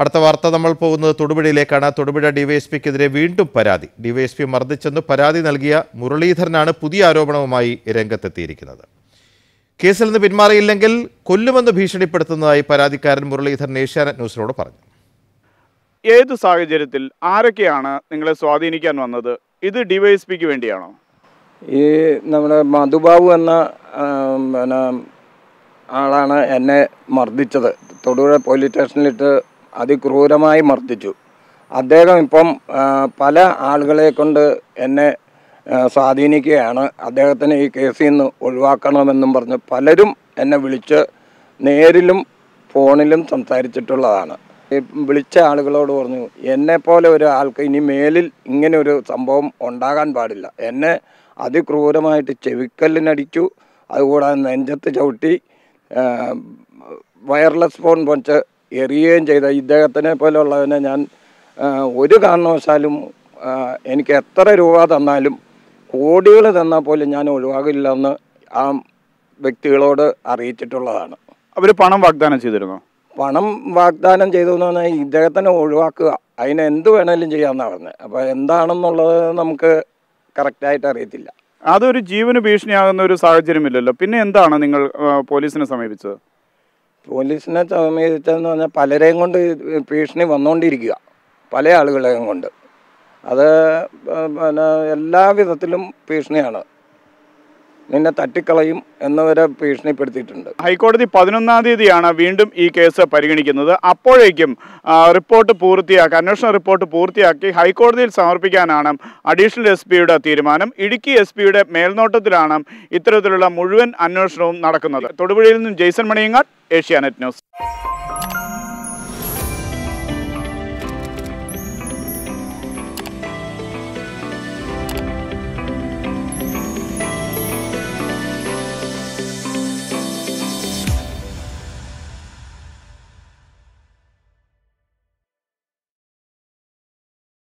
അടുത്ത വാർത്ത നമ്മൾ പോകുന്നത് തൊടുപുഴയിലേക്കാണ് തൊടുപുഴ ഡിവൈഎസ്പിക്കെതിരെ വീണ്ടും പരാതി ഡിവൈഎസ്പി മർദ്ദിച്ചെന്ന് പരാതി നൽകിയ മുരളീധരനാണ് പുതിയ ആരോപണവുമായി രംഗത്തെത്തിയിരിക്കുന്നത് കേസിൽ നിന്ന് പിന്മാറിയില്ലെങ്കിൽ കൊല്ലുമെന്ന് ഭീഷണിപ്പെടുത്തുന്നതായി പരാതിക്കാരൻ മുരളീധരൻ ഏഷ്യാനെറ്റ് ന്യൂസിനോട് പറഞ്ഞു ഏത് സാഹചര്യത്തിൽ ആരൊക്കെയാണ് നിങ്ങളെ സ്വാധീനിക്കാൻ വന്നത് ഇത് ഡിവൈഎസ്പിക്ക് വേണ്ടിയാണോ ഈ നമ്മുടെ മധുബാബു എന്ന പിന്നെ ആളാണ് എന്നെ മർദ്ദിച്ചത് തൊടുപുഴ പോലീസ് സ്റ്റേഷനിലിട്ട് അതിക്രൂരമായി മർദ്ദിച്ചു അദ്ദേഹം ഇപ്പം പല ആളുകളെ കൊണ്ട് എന്നെ സ്വാധീനിക്കുകയാണ് അദ്ദേഹത്തിന് ഈ കേസിൽ നിന്ന് ഒഴിവാക്കണമെന്നും പറഞ്ഞ് പലരും എന്നെ വിളിച്ച് നേരിലും ഫോണിലും സംസാരിച്ചിട്ടുള്ളതാണ് വിളിച്ച ആളുകളോട് പറഞ്ഞു എന്നെപ്പോലെ ഒരാൾക്ക് ഇനി മേലിൽ ഇങ്ങനെ ഒരു സംഭവം ഉണ്ടാകാൻ പാടില്ല എന്നെ അതിക്രൂരമായിട്ട് ചെവിക്കല്ലിനടിച്ചു അതുകൂടാതെ നെഞ്ചത്ത് ചവിട്ടി വയർലെസ് ഫോൺ വെച്ച് എറിയുകയും ചെയ്ത ഇദ്ദേഹത്തിനെ പോലെയുള്ളവനെ ഞാൻ ഒരു കാരണവശാലും എനിക്ക് എത്ര രൂപ തന്നാലും കോടികൾ തന്നാൽ പോലും ഞാൻ ഒഴിവാകില്ലെന്ന് ആ വ്യക്തികളോട് അറിയിച്ചിട്ടുള്ളതാണ് അവർ പണം വാഗ്ദാനം ചെയ്തിരുന്നു പണം വാഗ്ദാനം ചെയ്തു എന്ന് പറഞ്ഞാൽ ഇദ്ദേഹത്തിനെ ഒഴിവാക്കുക അതിന് എന്ത് വേണേലും ചെയ്യാമെന്നാണ് പറഞ്ഞത് അപ്പോൾ എന്താണെന്നുള്ളത് നമുക്ക് കറക്റ്റായിട്ട് അറിയത്തില്ല അതൊരു ജീവന് ഭീഷണിയാകുന്ന ഒരു സാഹചര്യമില്ലല്ലോ പിന്നെ എന്താണ് നിങ്ങൾ പോലീസിനെ സമീപിച്ചത് പോലീസിനെ സമീപിച്ചതെന്ന് പറഞ്ഞാൽ പലരെയും കൊണ്ട് ഭീഷണി വന്നുകൊണ്ടിരിക്കുക പല ആളുകളെയും കൊണ്ട് അത് പിന്നെ എല്ലാ വിധത്തിലും ഭീഷണിയാണ് നിന്നെ തട്ടിക്കളയും എന്നവരെ ഭീഷണിപ്പെടുത്തിയിട്ടുണ്ട് ഹൈക്കോടതി പതിനൊന്നാം തീയതിയാണ് വീണ്ടും ഈ കേസ് പരിഗണിക്കുന്നത് അപ്പോഴേക്കും റിപ്പോർട്ട് പൂർത്തിയാക്കി അന്വേഷണ റിപ്പോർട്ട് പൂർത്തിയാക്കി ഹൈക്കോടതിയിൽ സമർപ്പിക്കാനാണ് അഡീഷണൽ എസ് പിയുടെ തീരുമാനം ഇടുക്കി എസ് പിയുടെ മേൽനോട്ടത്തിലാണ് ഇത്തരത്തിലുള്ള മുഴുവൻ അന്വേഷണവും നടക്കുന്നത് തൊടുപുഴയിൽ നിന്നും ജെയ്സൺ മണിയങ്ങാട് ഏഷ്യാനെറ്റ് ന്യൂസ്